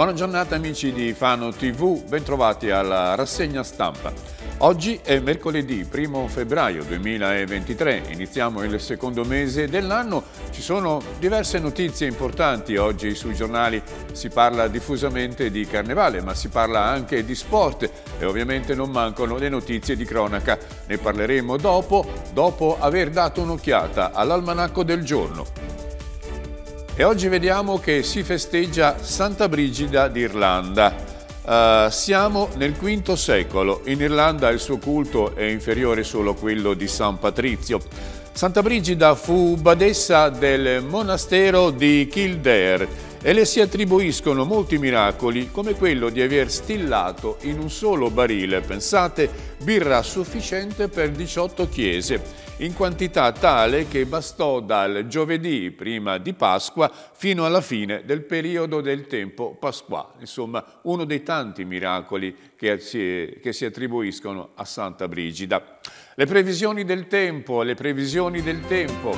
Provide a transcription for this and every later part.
Buona giornata amici di Fano TV, bentrovati alla rassegna stampa. Oggi è mercoledì 1 febbraio 2023, iniziamo il secondo mese dell'anno, ci sono diverse notizie importanti oggi sui giornali, si parla diffusamente di carnevale ma si parla anche di sport e ovviamente non mancano le notizie di cronaca, ne parleremo dopo, dopo aver dato un'occhiata all'almanacco del giorno. E oggi vediamo che si festeggia Santa Brigida d'Irlanda. Uh, siamo nel V secolo. In Irlanda il suo culto è inferiore solo a quello di San Patrizio. Santa Brigida fu badessa del monastero di Kildare e le si attribuiscono molti miracoli come quello di aver stillato in un solo barile, pensate, birra sufficiente per 18 chiese, in quantità tale che bastò dal giovedì prima di Pasqua fino alla fine del periodo del tempo pasquale, insomma uno dei tanti miracoli che si, attribuiscono a Santa Brigida. Le previsioni del tempo, le previsioni del tempo.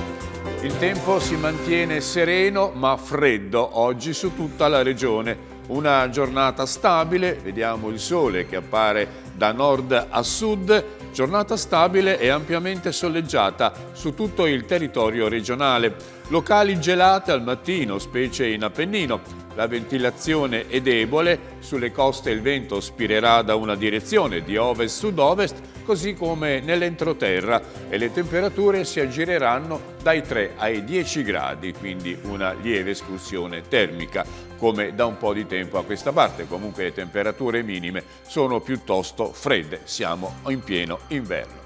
Il tempo si mantiene sereno ma freddo oggi su tutta la regione. Una giornata stabile, vediamo il sole che appare da nord a sud, giornata stabile e ampiamente soleggiata su tutto il territorio regionale. Locali gelate al mattino, specie in Appennino. La ventilazione è debole, sulle coste il vento spirerà da una direzione, di ovest-sud-ovest, così come nell'entroterra e le temperature si aggireranno dai 3 ai 10 gradi, quindi una lieve escursione termica, come da un po' di tempo a questa parte. Comunque le temperature minime sono piuttosto fredde, siamo in pieno inverno.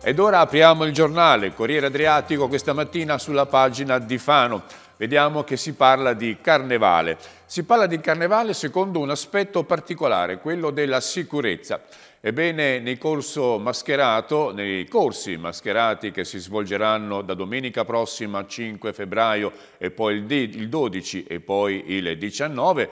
Ed ora apriamo il giornale Corriere Adriatico questa mattina sulla pagina di Fano. Vediamo che si parla di carnevale. Si parla di carnevale secondo un aspetto particolare, quello della sicurezza. Ebbene, nei, nei, corsi mascherati che si svolgeranno da domenica prossima 5 febbraio e poi il 12 e poi il 19,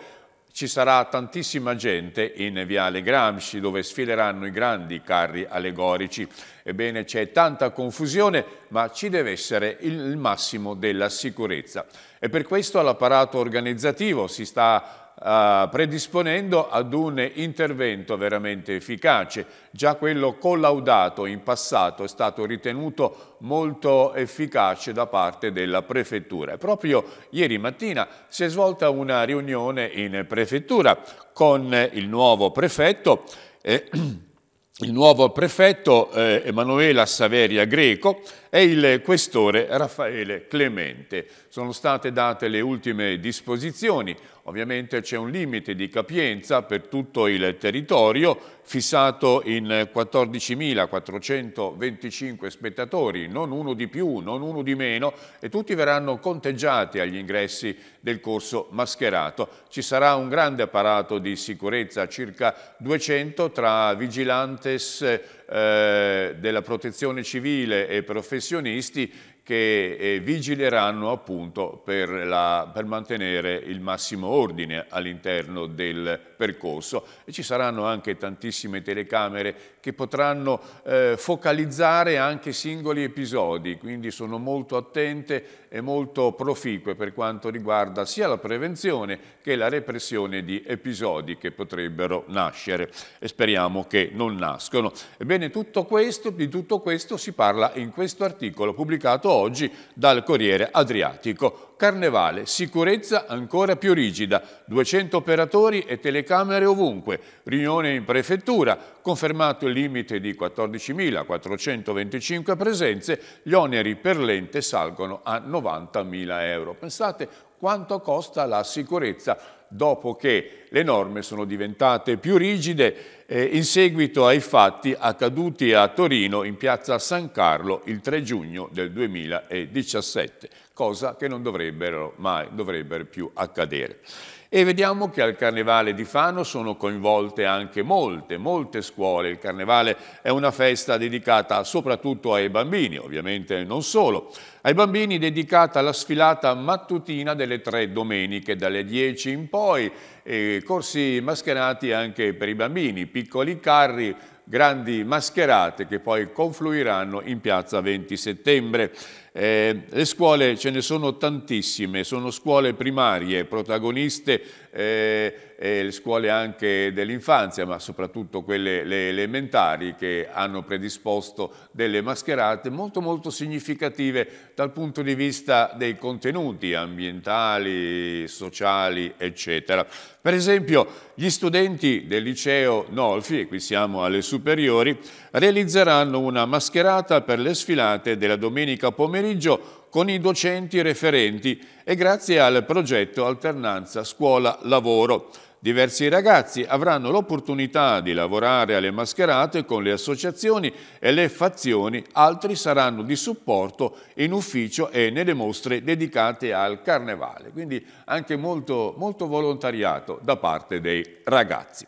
ci sarà tantissima gente in Viale Gramsci dove sfileranno i grandi carri allegorici. Ebbene c'è tanta confusione ma ci deve essere il massimo della sicurezza e per questo all'apparato organizzativo si sta eh, predisponendo ad un intervento veramente efficace. Già quello collaudato in passato è stato ritenuto molto efficace da parte della prefettura. proprio ieri mattina si è svolta una riunione in prefettura con il nuovo prefetto eh, il nuovo prefetto eh, Emanuela Saveria Greco e il questore Raffaele Clemente. Sono state date le ultime disposizioni Ovviamente c'è un limite di capienza per tutto il territorio fissato in 14.425 spettatori, non uno di più, non uno di meno e tutti verranno conteggiati agli ingressi del corso mascherato. Ci sarà un grande apparato di sicurezza, circa 200 tra vigilantes eh, della protezione civile e professionisti che eh, vigileranno appunto per, la, per mantenere il massimo ordine all'interno del percorso e ci saranno anche tantissime telecamere che potranno eh, focalizzare anche singoli episodi, quindi sono molto attente molto proficue per quanto riguarda sia la prevenzione che la repressione di episodi che potrebbero nascere e speriamo che non nascono. Ebbene, tutto questo, di tutto questo si parla in questo articolo pubblicato oggi dal Corriere Adriatico. Carnevale, sicurezza ancora più rigida, 200 operatori e telecamere ovunque, riunione in prefettura, confermato il limite di 14.425 presenze, gli oneri per l'ente salgono a 90.000 euro. Pensate quanto costa la sicurezza dopo che le norme sono diventate più rigide eh, in seguito ai fatti accaduti a Torino in piazza San Carlo il 3 giugno del 2017 cosa che non dovrebbero mai dovrebbero più accadere. E vediamo che al Carnevale di Fano sono coinvolte anche molte, molte scuole. Il Carnevale è una festa dedicata soprattutto ai bambini, ovviamente non solo. Ai bambini dedicata alla sfilata mattutina delle tre domeniche, dalle 10 in poi, corsi mascherati anche per i bambini, piccoli carri, grandi mascherate che poi confluiranno in piazza 20 settembre. Eh, le scuole ce ne sono tantissime, sono scuole primarie protagoniste eh, e le scuole anche dell'infanzia, ma soprattutto quelle elementari che hanno predisposto delle mascherate molto molto significative dal punto di vista dei contenuti ambientali, sociali, eccetera. Per esempio, gli studenti del liceo Nolfi, e qui siamo alle superiori, realizzeranno una mascherata per le sfilate della domenica pomeriggio con i docenti referenti e grazie al progetto Alternanza Scuola-Lavoro. Diversi ragazzi avranno l'opportunità di lavorare alle mascherate con le associazioni e le fazioni, altri saranno di supporto in ufficio e nelle mostre dedicate al carnevale. Quindi anche molto, molto volontariato da parte dei ragazzi.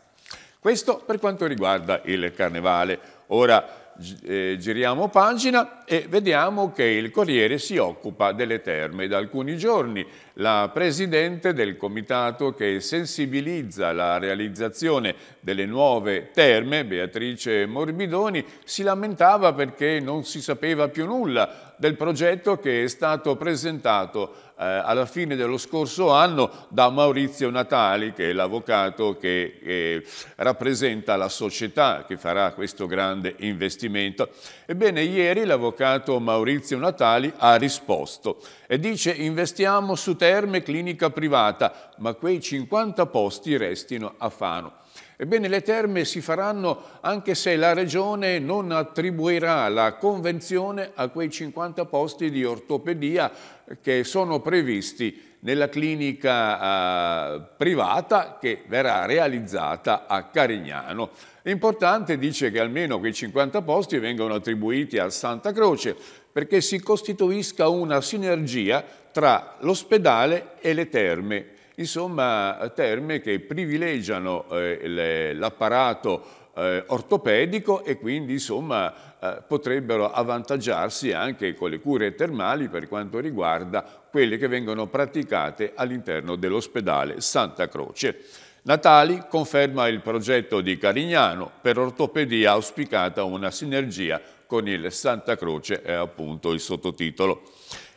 Questo per quanto riguarda il carnevale. Ora eh, giriamo pagina e vediamo che il Corriere si occupa delle terme da alcuni giorni la Presidente del Comitato che sensibilizza la realizzazione delle nuove terme, Beatrice Morbidoni, si lamentava perché non si sapeva più nulla del progetto che è stato presentato eh, alla fine dello scorso anno da Maurizio Natali, che è l'avvocato che, che rappresenta la società che farà questo grande investimento. Ebbene, ieri l'avvocato Maurizio Natali ha risposto e dice investiamo su terra terme clinica privata, ma quei 50 posti restino a Fano. Ebbene, le terme si faranno anche se la Regione non attribuirà la convenzione a quei 50 posti di ortopedia che sono previsti nella clinica eh, privata che verrà realizzata a Carignano. Importante dice che almeno quei 50 posti vengano attribuiti a Santa Croce, perché si costituisca una sinergia tra l'ospedale e le terme. Insomma, terme che privilegiano eh, l'apparato eh, ortopedico e quindi insomma eh, potrebbero avvantaggiarsi anche con le cure termali per quanto riguarda quelle che vengono praticate all'interno dell'ospedale Santa Croce. Natali conferma il progetto di Carignano, per ortopedia auspicata una sinergia con il Santa Croce è appunto il sottotitolo.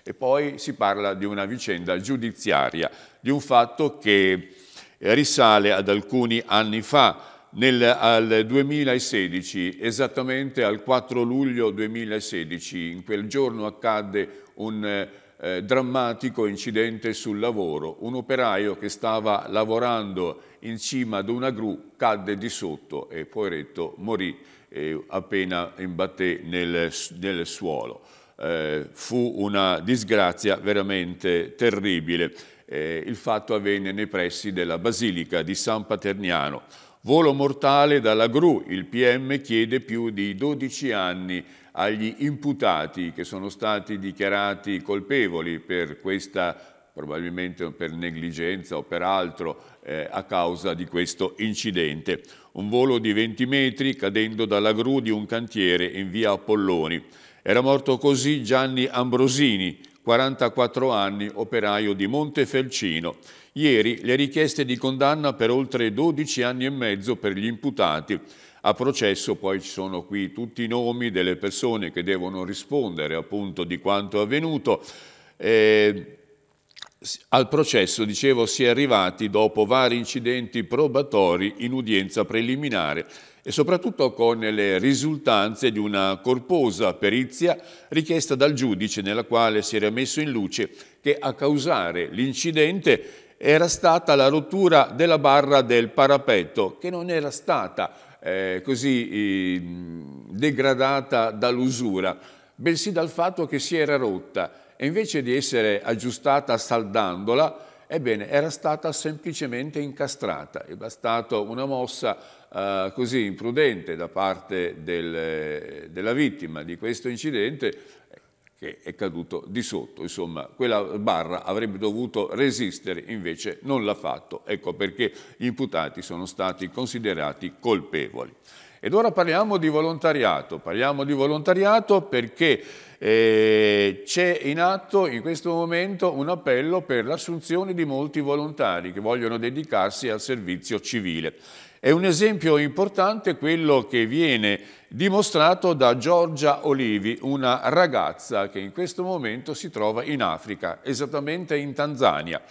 E poi si parla di una vicenda giudiziaria, di un fatto che risale ad alcuni anni fa, nel, al 2016, esattamente al 4 luglio 2016, in quel giorno accadde un eh, drammatico incidente sul lavoro. Un operaio che stava lavorando in cima ad una gru, cadde di sotto e poveretto morì eh, appena imbatté nel, nel suolo. Eh, fu una disgrazia veramente terribile. Eh, il fatto avvenne nei pressi della Basilica di San Paterniano. Volo mortale dalla gru, il PM chiede più di 12 anni agli imputati che sono stati dichiarati colpevoli per questa probabilmente per negligenza o per altro eh, a causa di questo incidente. Un volo di 20 metri cadendo dalla gru di un cantiere in via Apolloni. Era morto così Gianni Ambrosini, 44 anni, operaio di Montefelcino. Ieri le richieste di condanna per oltre 12 anni e mezzo per gli imputati. A processo poi ci sono qui tutti i nomi delle persone che devono rispondere appunto di quanto avvenuto. Eh, al processo, dicevo, si è arrivati dopo vari incidenti probatori in udienza preliminare e soprattutto con le risultanze di una corposa perizia richiesta dal giudice nella quale si era messo in luce che a causare l'incidente era stata la rottura della barra del parapetto che non era stata eh, così eh, degradata dall'usura, bensì dal fatto che si era rotta e invece di essere aggiustata saldandola, ebbene era stata semplicemente incastrata. È bastata una mossa eh, così imprudente da parte del, della vittima di questo incidente che è caduto di sotto, insomma quella barra avrebbe dovuto resistere, invece non l'ha fatto, ecco perché gli imputati sono stati considerati colpevoli. Ed ora parliamo di volontariato, parliamo di volontariato perché eh, c'è in atto in questo momento un appello per l'assunzione di molti volontari che vogliono dedicarsi al servizio civile. È un esempio importante quello che viene dimostrato da Giorgia Olivi, una ragazza che in questo momento si trova in Africa, esattamente in Tanzania.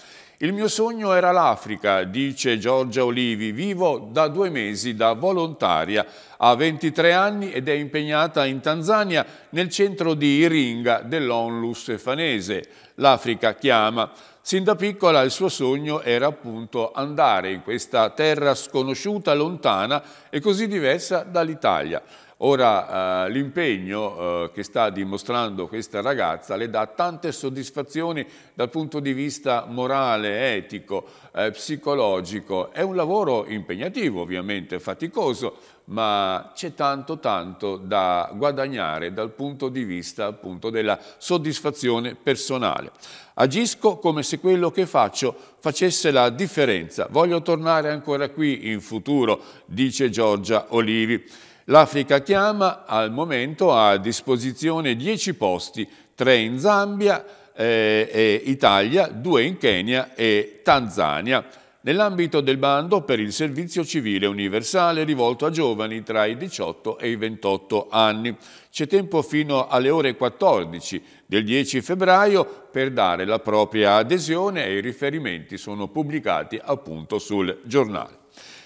Il mio sogno era l'Africa, dice Giorgia Olivi, vivo da due mesi da volontaria, ha 23 anni ed è impegnata in Tanzania nel centro di Iringa dell'Onlus fanese. L'Africa chiama. Sin da piccola il suo sogno era appunto andare in questa terra sconosciuta, lontana e così diversa dall'Italia. Ora eh, l'impegno eh, che sta dimostrando questa ragazza le dà tante soddisfazioni dal punto di vista morale, etico, eh, psicologico. È un lavoro impegnativo ovviamente, faticoso, ma c'è tanto tanto da guadagnare dal punto di vista appunto della soddisfazione personale. Agisco come se quello che faccio facesse la differenza. Voglio tornare ancora qui in futuro, dice Giorgia Olivi. L'Africa chiama al momento a disposizione 10 posti, 3 in Zambia eh, e Italia, 2 in Kenya e Tanzania, nell'ambito del bando per il servizio civile universale rivolto a giovani tra i 18 e i 28 anni. C'è tempo fino alle ore 14 del 10 febbraio per dare la propria adesione e i riferimenti sono pubblicati appunto sul giornale.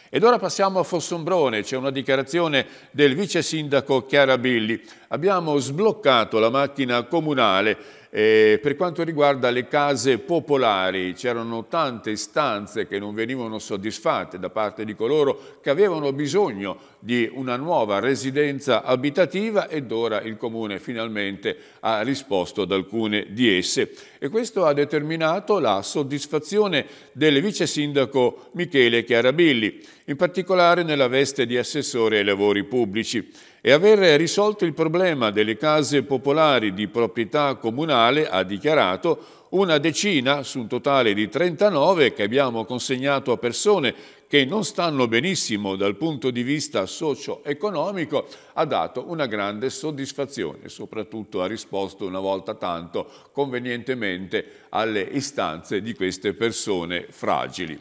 Ed ora passiamo a Fossombrone, c'è una dichiarazione del vice sindaco Chiara Billi. Abbiamo sbloccato la macchina comunale e per quanto riguarda le case popolari, c'erano tante istanze che non venivano soddisfatte da parte di coloro che avevano bisogno di una nuova residenza abitativa ed ora il Comune finalmente ha risposto ad alcune di esse. E questo ha determinato la soddisfazione del vice sindaco Michele Chiarabilli, in particolare nella veste di assessore ai lavori pubblici e aver risolto il problema delle case popolari di proprietà comunale, ha dichiarato, una decina su un totale di 39 che abbiamo consegnato a persone che non stanno benissimo dal punto di vista socio-economico, ha dato una grande soddisfazione, soprattutto ha risposto una volta tanto convenientemente alle istanze di queste persone fragili.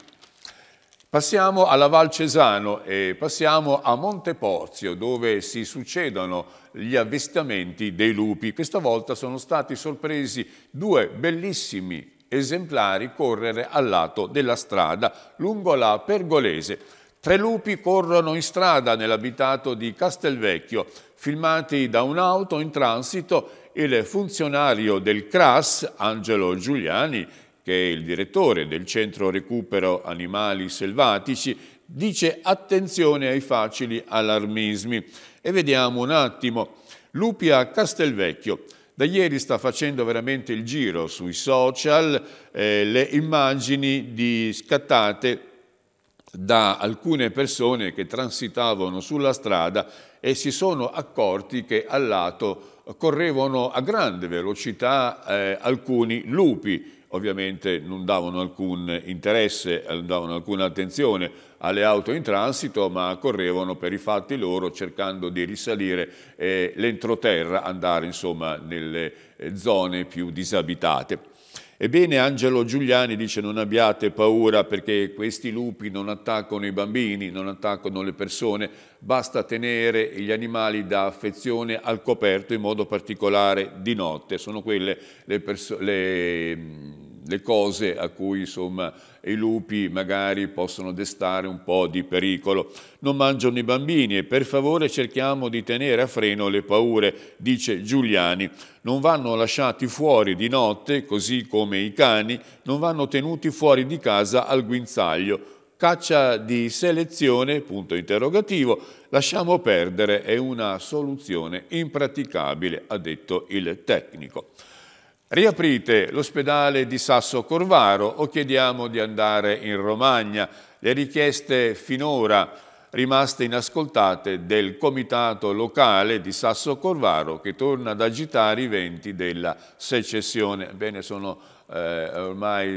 Passiamo alla Val Cesano e passiamo a Monte Porzio dove si succedono gli avvistamenti dei lupi. Questa volta sono stati sorpresi due bellissimi esemplari correre al lato della strada lungo la Pergolese. Tre lupi corrono in strada nell'abitato di Castelvecchio, filmati da un'auto in transito il funzionario del CRAS, Angelo Giuliani, che è il direttore del Centro Recupero Animali Selvatici, dice attenzione ai facili allarmismi. E vediamo un attimo, lupi a Castelvecchio. Da ieri sta facendo veramente il giro sui social eh, le immagini di, scattate da alcune persone che transitavano sulla strada e si sono accorti che al lato correvano a grande velocità eh, alcuni lupi ovviamente non davano alcun interesse, non eh, davano alcuna attenzione alle auto in transito, ma correvano per i fatti loro cercando di risalire eh, l'entroterra, andare insomma nelle eh, zone più disabitate. Ebbene Angelo Giuliani dice non abbiate paura perché questi lupi non attaccano i bambini, non attaccano le persone, basta tenere gli animali da affezione al coperto in modo particolare di notte. Sono quelle le, persone le cose a cui insomma, i lupi magari possono destare un po' di pericolo. Non mangiano i bambini e per favore cerchiamo di tenere a freno le paure, dice Giuliani. Non vanno lasciati fuori di notte, così come i cani, non vanno tenuti fuori di casa al guinzaglio. Caccia di selezione, punto interrogativo, lasciamo perdere, è una soluzione impraticabile, ha detto il tecnico. Riaprite l'ospedale di Sasso Corvaro o chiediamo di andare in Romagna. Le richieste finora rimaste inascoltate del comitato locale di Sasso Corvaro che torna ad agitare i venti della secessione. Bene, sono eh, ormai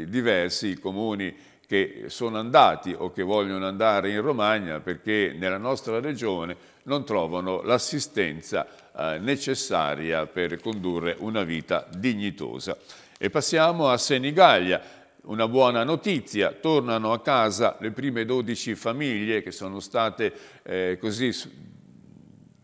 eh, diversi i comuni che sono andati o che vogliono andare in Romagna perché nella nostra regione non trovano l'assistenza eh, necessaria per condurre una vita dignitosa. E passiamo a Senigallia, una buona notizia, tornano a casa le prime 12 famiglie che sono state eh, così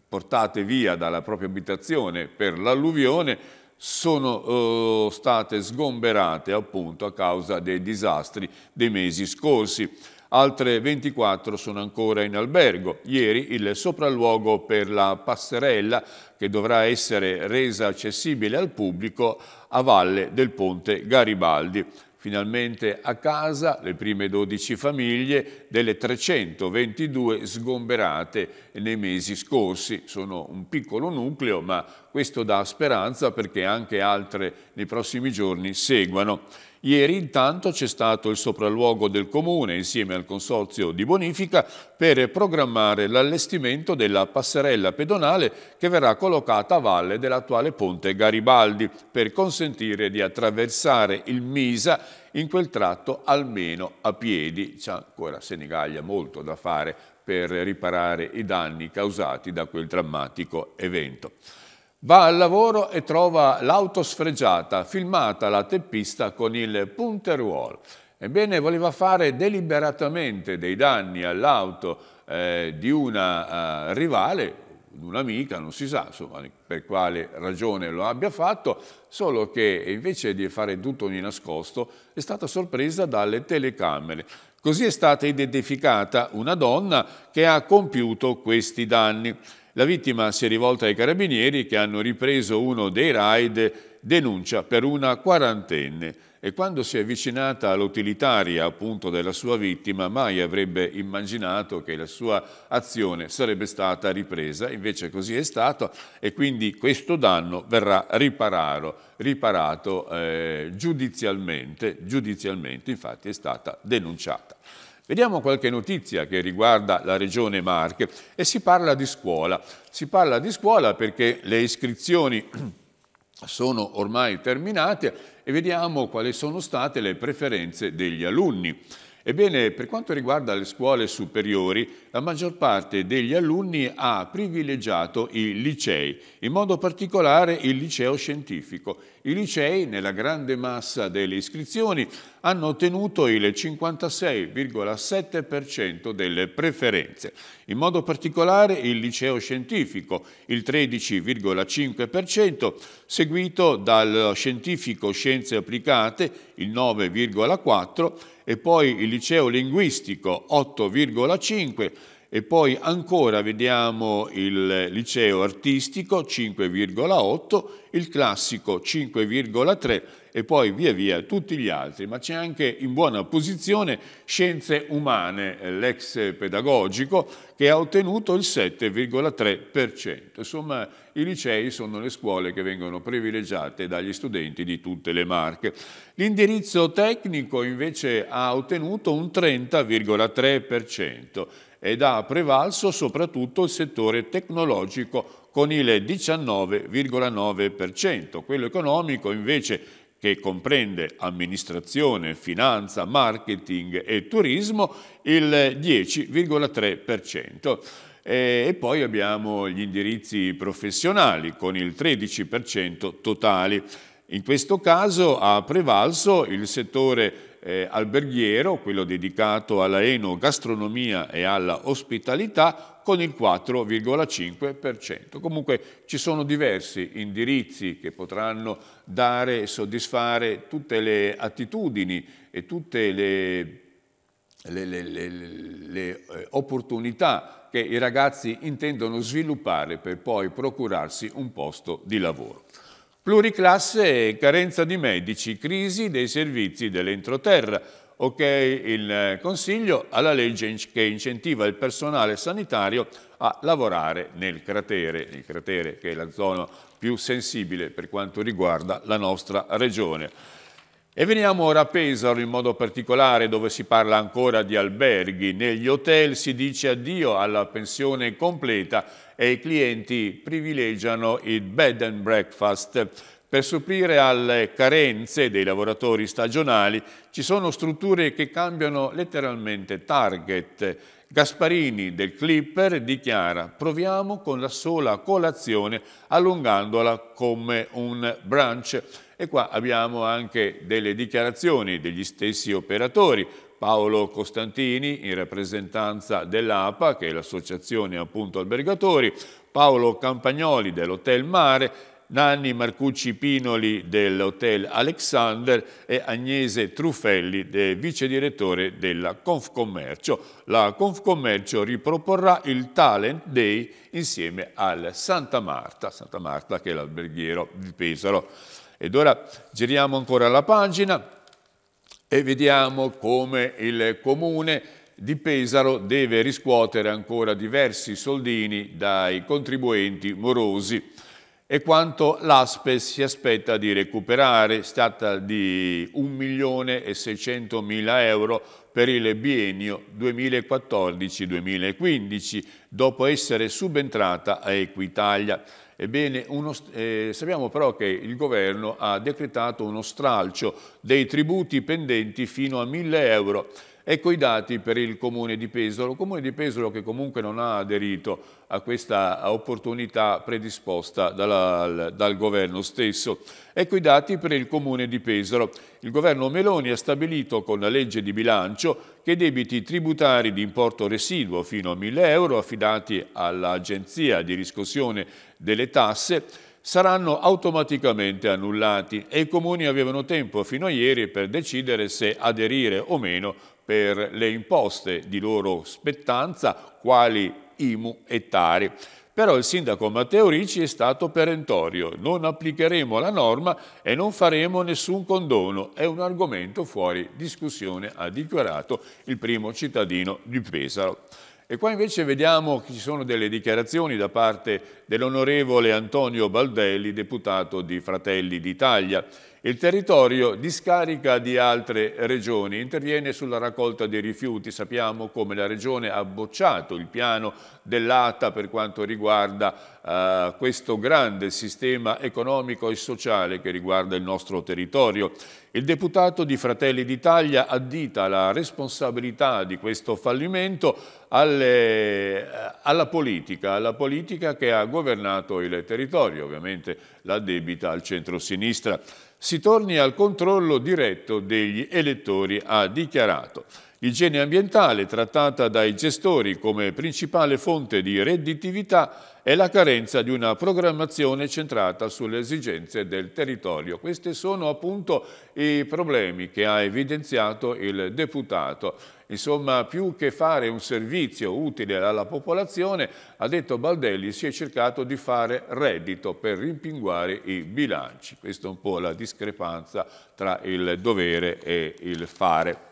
portate via dalla propria abitazione per l'alluvione, sono eh, state sgomberate appunto a causa dei disastri dei mesi scorsi. Altre 24 sono ancora in albergo. Ieri il sopralluogo per la passerella che dovrà essere resa accessibile al pubblico a valle del ponte Garibaldi. Finalmente a casa le prime 12 famiglie delle 322 sgomberate nei mesi scorsi. Sono un piccolo nucleo, ma questo dà speranza perché anche altre nei prossimi giorni seguano. Ieri intanto c'è stato il sopralluogo del Comune insieme al Consorzio di Bonifica per programmare l'allestimento della passerella pedonale che verrà collocata a valle dell'attuale ponte Garibaldi per consentire di attraversare il Misa in quel tratto almeno a piedi. C'è ancora Senigallia molto da fare per riparare i danni causati da quel drammatico evento. Va al lavoro e trova l'auto sfregiata, filmata la teppista con il punteruolo. Ebbene, voleva fare deliberatamente dei danni all'auto eh, di una eh, rivale, un'amica, non si sa insomma, per quale ragione lo abbia fatto, solo che invece di fare tutto di nascosto è stata sorpresa dalle telecamere. Così è stata identificata una donna che ha compiuto questi danni. La vittima si è rivolta ai carabinieri che hanno ripreso uno dei raid, denuncia per una quarantenne e quando si è avvicinata all'utilitaria appunto della sua vittima mai avrebbe immaginato che la sua azione sarebbe stata ripresa, invece così è stato e quindi questo danno verrà riparato, riparato eh, giudizialmente, giudizialmente infatti è stata denunciata. Vediamo qualche notizia che riguarda la regione Marche e si parla di scuola. Si parla di scuola perché le iscrizioni sono ormai terminate e vediamo quali sono state le preferenze degli alunni. Ebbene, per quanto riguarda le scuole superiori, la maggior parte degli alunni ha privilegiato i licei, in modo particolare il liceo scientifico. I licei, nella grande massa delle iscrizioni, hanno ottenuto il 56,7% delle preferenze. In modo particolare il liceo scientifico, il 13,5%, seguito dal scientifico scienze applicate, il 9,4%, e poi il liceo linguistico, 8,5%, e poi ancora vediamo il liceo artistico 5,8, il classico 5,3 e poi via via tutti gli altri, ma c'è anche in buona posizione Scienze Umane, eh, l'ex pedagogico, che ha ottenuto il 7,3%. Insomma, i licei sono le scuole che vengono privilegiate dagli studenti di tutte le marche. L'indirizzo tecnico invece ha ottenuto un 30,3% ed ha prevalso soprattutto il settore tecnologico con il 19,9%, quello economico invece che comprende amministrazione, finanza, marketing e turismo, il 10,3%. E poi abbiamo gli indirizzi professionali con il 13% totali. In questo caso ha prevalso il settore eh, alberghiero, quello dedicato alla enogastronomia e alla ospitalità, con il 4,5%. Comunque ci sono diversi indirizzi che potranno dare e soddisfare tutte le attitudini e tutte le, le, le, le eh, opportunità che i ragazzi intendono sviluppare per poi procurarsi un posto di lavoro. Pluriclasse e carenza di medici, crisi dei servizi dell'entroterra. Ok il Consiglio alla legge che incentiva il personale sanitario a lavorare nel cratere, il cratere che è la zona più sensibile per quanto riguarda la nostra regione. E veniamo ora a Pesaro in modo particolare dove si parla ancora di alberghi. Negli hotel si dice addio alla pensione completa e i clienti privilegiano il bed and breakfast. Per supplire alle carenze dei lavoratori stagionali ci sono strutture che cambiano letteralmente target Gasparini del Clipper dichiara proviamo con la sola colazione allungandola come un brunch. E qua abbiamo anche delle dichiarazioni degli stessi operatori, Paolo Costantini in rappresentanza dell'APA, che è l'associazione appunto albergatori, Paolo Campagnoli dell'Hotel Mare Nanni Marcucci Pinoli dell'Hotel Alexander e Agnese Truffelli, vice direttore della Confcommercio. La Confcommercio riproporrà il Talent Day insieme al Santa Marta, Santa Marta che è l'alberghiero di Pesaro. Ed ora giriamo ancora la pagina e vediamo come il comune di Pesaro deve riscuotere ancora diversi soldini dai contribuenti morosi e quanto l'Aspe si aspetta di recuperare, Si tratta di 1.600.000 euro per il biennio 2014-2015, dopo essere subentrata a Equitalia. Ebbene, uno, eh, sappiamo però che il governo ha decretato uno stralcio dei tributi pendenti fino a 1.000 euro Ecco i dati per il Comune di Pesaro, Comune di Pesaro che comunque non ha aderito a questa opportunità predisposta dalla, dal governo stesso. Ecco i dati per il Comune di Pesaro. Il governo Meloni ha stabilito con la legge di bilancio che i debiti tributari di importo residuo fino a 1.000 euro affidati all'Agenzia di riscossione delle tasse saranno automaticamente annullati e i comuni avevano tempo fino a ieri per decidere se aderire o meno per le imposte di loro spettanza, quali IMU e Tari. Però il sindaco Matteo Ricci è stato perentorio, non applicheremo la norma e non faremo nessun condono, è un argomento fuori discussione, ha dichiarato il primo cittadino di Pesaro. E qua invece vediamo che ci sono delle dichiarazioni da parte dell'onorevole Antonio Baldelli, deputato di Fratelli d'Italia. Il territorio discarica di altre regioni, interviene sulla raccolta dei rifiuti. Sappiamo come la regione ha bocciato il piano dell'ATA per quanto riguarda eh, questo grande sistema economico e sociale che riguarda il nostro territorio. Il deputato di Fratelli d'Italia addita la responsabilità di questo fallimento alle, eh, alla politica, alla politica che ha governato il territorio, ovviamente la debita al centro-sinistra si torni al controllo diretto degli elettori, ha dichiarato. L'igiene ambientale, trattata dai gestori come principale fonte di redditività, è la carenza di una programmazione centrata sulle esigenze del territorio. Questi sono appunto i problemi che ha evidenziato il deputato. Insomma, più che fare un servizio utile alla popolazione, ha detto Baldelli, si è cercato di fare reddito per rimpinguare i bilanci. Questa è un po' la discrepanza tra il dovere e il fare.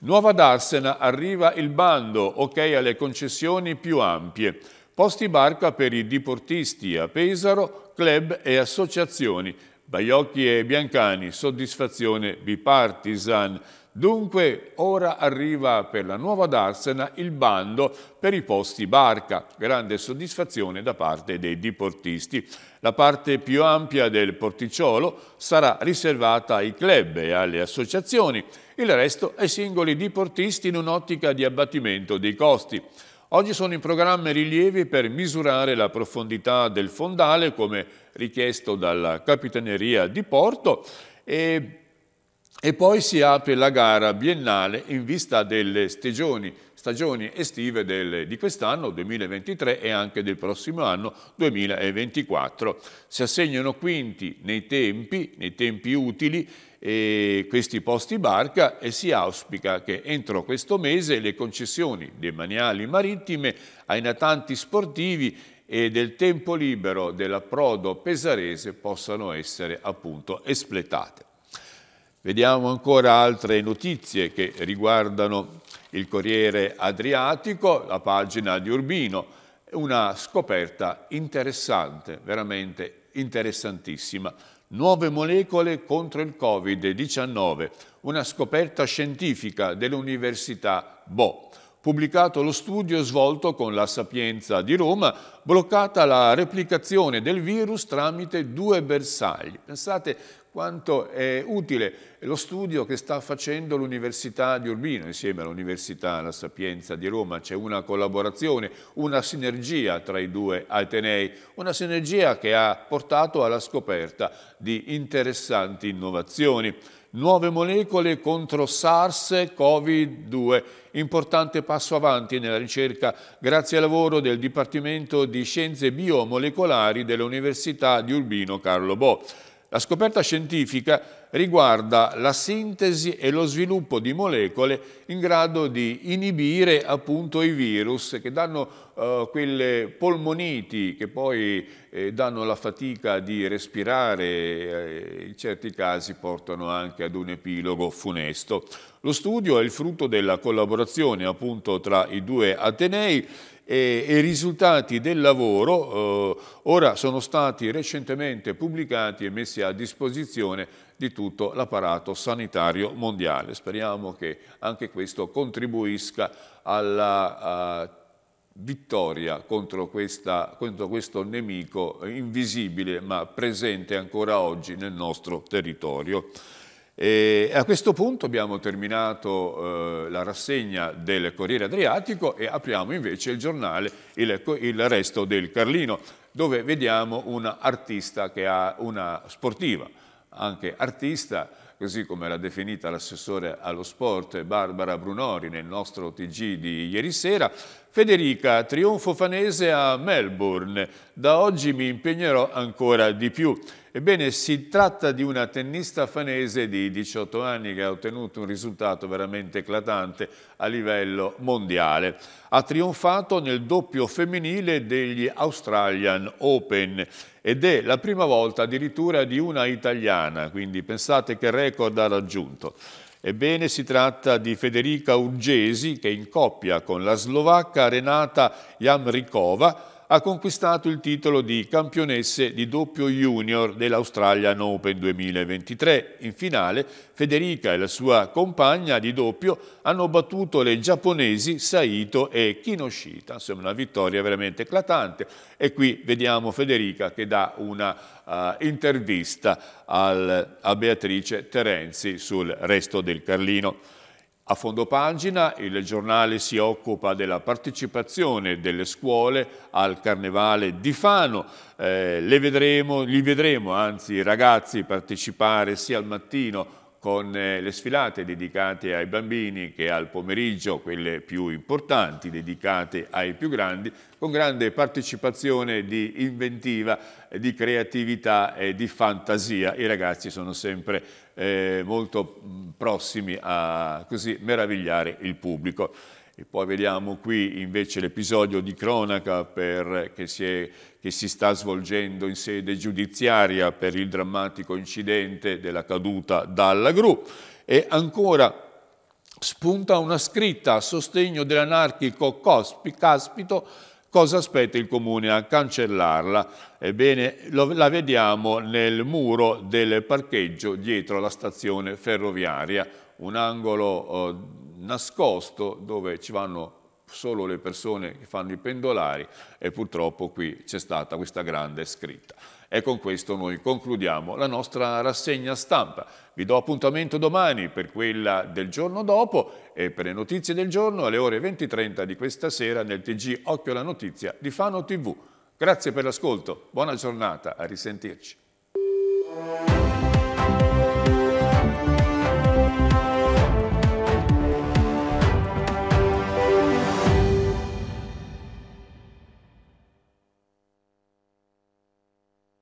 Nuova d'Arsena arriva il bando, ok alle concessioni più ampie. Posti barca per i diportisti a Pesaro, club e associazioni. Baiocchi e Biancani, soddisfazione bipartisan. Dunque ora arriva per la nuova Darsena il bando per i posti barca, grande soddisfazione da parte dei diportisti. La parte più ampia del porticciolo sarà riservata ai club e alle associazioni, il resto ai singoli diportisti in un'ottica di abbattimento dei costi. Oggi sono in programma rilievi per misurare la profondità del fondale come richiesto dalla Capitaneria di Porto e e poi si apre la gara biennale in vista delle stagioni, stagioni estive del, di quest'anno 2023 e anche del prossimo anno 2024. Si assegnano quindi nei tempi, nei tempi utili questi posti barca e si auspica che entro questo mese le concessioni demaniali marittime ai natanti sportivi e del tempo libero dell'approdo pesarese possano essere appunto espletate. Vediamo ancora altre notizie che riguardano il Corriere Adriatico, la pagina di Urbino, una scoperta interessante, veramente interessantissima. Nuove molecole contro il Covid-19, una scoperta scientifica dell'Università Bo. Pubblicato lo studio svolto con la Sapienza di Roma, bloccata la replicazione del virus tramite due bersagli. Pensate quanto è utile lo studio che sta facendo l'Università di Urbino insieme all'Università La Sapienza di Roma. C'è una collaborazione, una sinergia tra i due Atenei, una sinergia che ha portato alla scoperta di interessanti innovazioni. Nuove molecole contro SARS-CoV-2, importante passo avanti nella ricerca grazie al lavoro del Dipartimento di Scienze Biomolecolari dell'Università di Urbino Carlo Bo. La scoperta scientifica riguarda la sintesi e lo sviluppo di molecole in grado di inibire appunto i virus che danno eh, quelle polmoniti che poi eh, danno la fatica di respirare e eh, in certi casi portano anche ad un epilogo funesto. Lo studio è il frutto della collaborazione appunto tra i due Atenei e, i risultati del lavoro eh, ora sono stati recentemente pubblicati e messi a disposizione di tutto l'apparato sanitario mondiale. Speriamo che anche questo contribuisca alla vittoria contro, questa, contro questo nemico invisibile ma presente ancora oggi nel nostro territorio. E a questo punto abbiamo terminato eh, la rassegna del Corriere Adriatico e apriamo invece il giornale Il, il Resto del Carlino, dove vediamo un artista che ha una sportiva, anche artista, così come l'ha definita l'assessore allo sport Barbara Brunori nel nostro TG di ieri sera, Federica, trionfo fanese a Melbourne. Da oggi mi impegnerò ancora di più. Ebbene, si tratta di una tennista fanese di 18 anni che ha ottenuto un risultato veramente eclatante a livello mondiale. Ha trionfato nel doppio femminile degli Australian Open ed è la prima volta addirittura di una italiana, quindi pensate che record ha raggiunto. Ebbene, si tratta di Federica Urgesi che in coppia con la slovacca Renata Jamrikova ha conquistato il titolo di campionesse di doppio junior dell'Australian Open 2023. In finale Federica e la sua compagna di doppio hanno battuto le giapponesi Saito e Kinoshita. Insomma una vittoria veramente eclatante e qui vediamo Federica che dà una uh, intervista al, a Beatrice Terenzi sul resto del Carlino. A fondo pagina il giornale si occupa della partecipazione delle scuole al carnevale di Fano, eh, vedremo, li vedremo anzi i ragazzi partecipare sia al mattino con eh, le sfilate dedicate ai bambini che al pomeriggio, quelle più importanti, dedicate ai più grandi, con grande partecipazione di inventiva, di creatività e di fantasia. I ragazzi sono sempre eh, molto prossimi a così meravigliare il pubblico. E poi vediamo qui invece l'episodio di cronaca per, che, si è, che, si sta svolgendo in sede giudiziaria per il drammatico incidente della caduta dalla gru. E ancora spunta una scritta a sostegno dell'anarchico Caspito, Cosa aspetta il Comune a cancellarla? Ebbene, lo, la vediamo nel muro del parcheggio dietro la stazione ferroviaria, un angolo eh, nascosto dove ci vanno solo le persone che fanno i pendolari e purtroppo qui c'è stata questa grande scritta. E con questo noi concludiamo la nostra rassegna stampa. Vi do appuntamento domani per quella del giorno dopo e per le notizie del giorno alle ore 20.30 di questa sera nel TG Occhio alla Notizia di Fano TV. Grazie per l'ascolto, buona giornata, a risentirci.